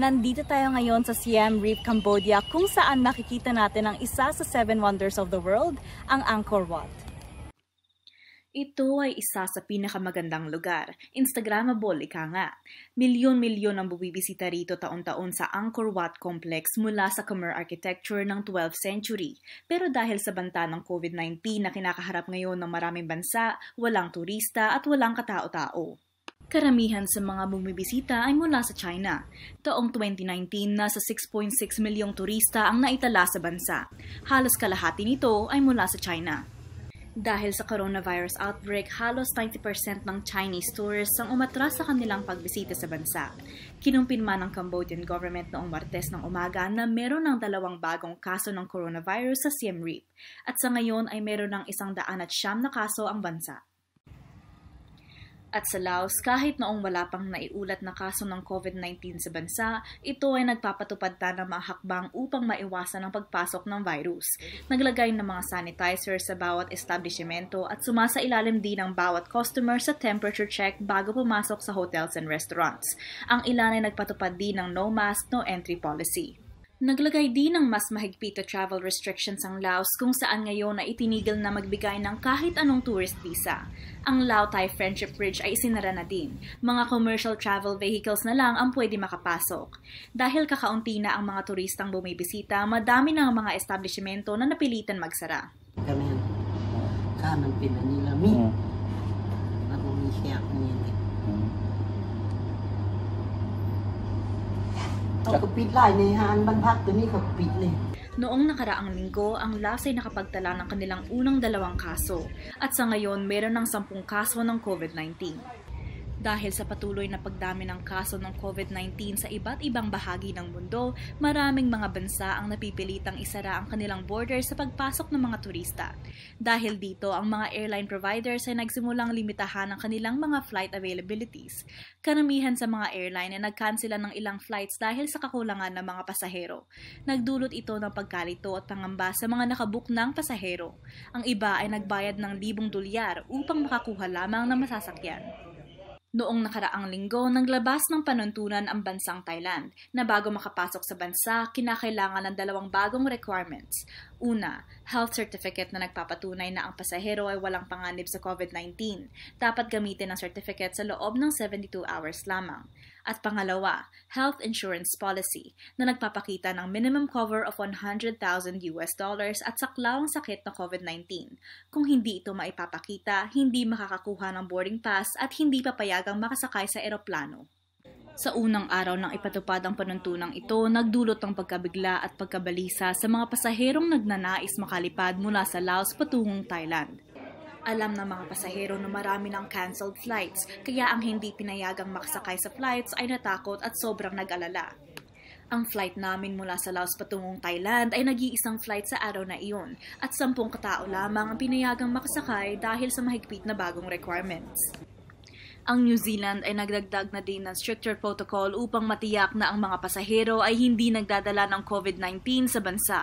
Nandito tayo ngayon sa Siem Reap, Cambodia kung saan makikita natin ang isa sa 7 wonders of the world, ang Angkor Wat. Ito ay isa sa pinakamagandang lugar, Instagrammable ika nga. Milyon-milyon ang bubibisita rito taon-taon sa Angkor Wat Complex mula sa Khmer architecture ng 12th century. Pero dahil sa banta ng COVID-19 na kinakaharap ngayon ng maraming bansa, walang turista at walang katao-tao. Karamihan sa mga bumibisita ay mula sa China. Taong 2019, nasa 6.6 milyong turista ang naitala sa bansa. Halos kalahati nito ay mula sa China. Dahil sa coronavirus outbreak, halos 90% ng Chinese tourists ang umatras sa kanilang pagbisita sa bansa. Kinumpinma ng Cambodian government noong Martes ng umaga na meron ng dalawang bagong kaso ng coronavirus sa Siem Reap at sa ngayon ay meron ng isang daan at siyam na kaso ang bansa. At sa Laos, kahit noong wala pang naiulat na kaso ng COVID-19 sa bansa, ito ay nagpapatupad na ng mga hakbang upang maiwasan ang pagpasok ng virus. Naglagay ng mga sanitizer sa bawat establishmento at sumasailalim din ang bawat customer sa temperature check bago pumasok sa hotels and restaurants. Ang ilan ay nagpatupad din ng no mask, no entry policy. Naglagay din ng mas mahigpit na travel restrictions ang Laos kung saan ngayon na itinigil na magbigay ng kahit anong tourist visa. Ang Lao Thai Friendship Bridge ay isinara na din. Mga commercial travel vehicles na lang ang pwede makapasok. Dahil kakaunti na ang mga turistang bumibisita, madami na ang mga establishmento na napilitan magsara. Kami, ah, kami pinanilami. Eh, eh, eh, Noong nakaraang linggo, ang LAS ay nakapagtala ng kanilang unang dalawang kaso at sa ngayon meron ng sampung kaso ng COVID-19. Dahil sa patuloy na pagdami ng kaso ng COVID-19 sa iba't ibang bahagi ng mundo, maraming mga bansa ang napipilitang isara ang kanilang border sa pagpasok ng mga turista. Dahil dito, ang mga airline providers ay nagsimulang limitahan ang kanilang mga flight availabilities. Karamihan sa mga airline ay nagkansela ng ilang flights dahil sa kakulangan ng mga pasahero. Nagdulot ito ng pagkalito at pangamba sa mga nakabook ng pasahero. Ang iba ay nagbayad ng libong dolyar upang makakuha lamang ng masasakyan. Noong nakaraang linggo, naglabas ng panuntunan ang bansang Thailand na bago makapasok sa bansa, kinakailangan ng dalawang bagong requirements. Una, health certificate na nagpapatunay na ang pasahero ay walang panganib sa COVID-19. Dapat gamitin ang certificate sa loob ng 72 hours lamang. At pangalawa, health insurance policy na nagpapakita ng minimum cover of 100,000 US dollars at saklawang sakit na COVID-19. Kung hindi ito maipapakita, hindi makakakuha ng boarding pass at hindi papayagang makasakay sa eroplano. Sa unang araw ng ipatupad ang panuntunang ito, nagdulot ng pagkabigla at pagkabalisa sa mga pasaherong nagnanais makalipad mula sa Laos patungong Thailand alam ng mga pasahero na marami ng cancelled flights, kaya ang hindi pinayagang makasakay sa flights ay natakot at sobrang nag-alala. Ang flight namin mula sa Laos patungong Thailand ay nag-iisang flight sa araw na iyon at sampung katao lamang ang pinayagang makasakay dahil sa mahigpit na bagong requirements ang New Zealand ay nagdagdag na din ng stricter protocol upang matiyak na ang mga pasahero ay hindi nagdadala ng COVID-19 sa bansa.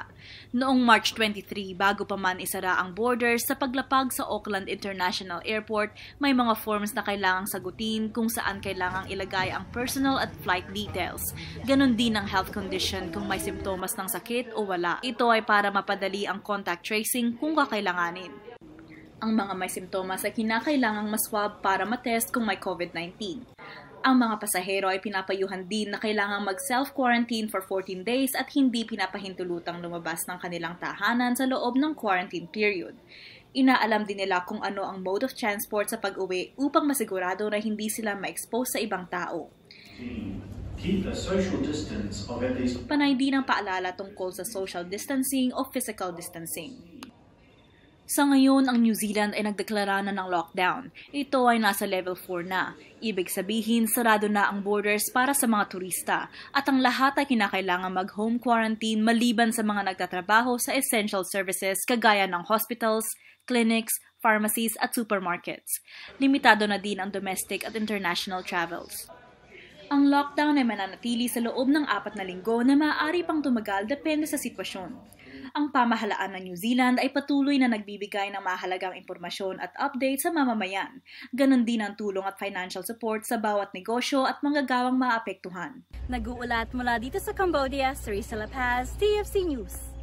Noong March 23, bago pa man isara ang border sa paglapag sa Auckland International Airport, may mga forms na kailangang sagutin kung saan kailangang ilagay ang personal at flight details. Ganon din ang health condition kung may simptomas ng sakit o wala. Ito ay para mapadali ang contact tracing kung kakailanganin. Ang mga may simptomas ay kinakailangang maswab para matest kung may COVID-19. Ang mga pasahero ay pinapayuhan din na kailangang mag-self-quarantine for 14 days at hindi pinapahintulutang lumabas ng kanilang tahanan sa loob ng quarantine period. Inaalam din nila kung ano ang mode of transport sa pag-uwi upang masigurado na hindi sila ma-expose sa ibang tao. Keep a social distance of at least... Panay din ang paalala tungkol sa social distancing o physical distancing. Sa ngayon, ang New Zealand ay nagdeklara na ng lockdown. Ito ay nasa level 4 na. Ibig sabihin, sarado na ang borders para sa mga turista at ang lahat ay kinakailangan mag-home quarantine maliban sa mga nagtatrabaho sa essential services kagaya ng hospitals, clinics, pharmacies at supermarkets. Limitado na din ang domestic at international travels. Ang lockdown ay mananatili sa loob ng apat na linggo na maaari pang tumagal depende sa sitwasyon ang pamahalaan ng New Zealand ay patuloy na nagbibigay ng mahalagang impormasyon at update sa mamamayan. Ganon din ang tulong at financial support sa bawat negosyo at manggagawang maapektuhan. Nag-uulat mula dito sa Cambodia, Sarisa La Paz, TFC News.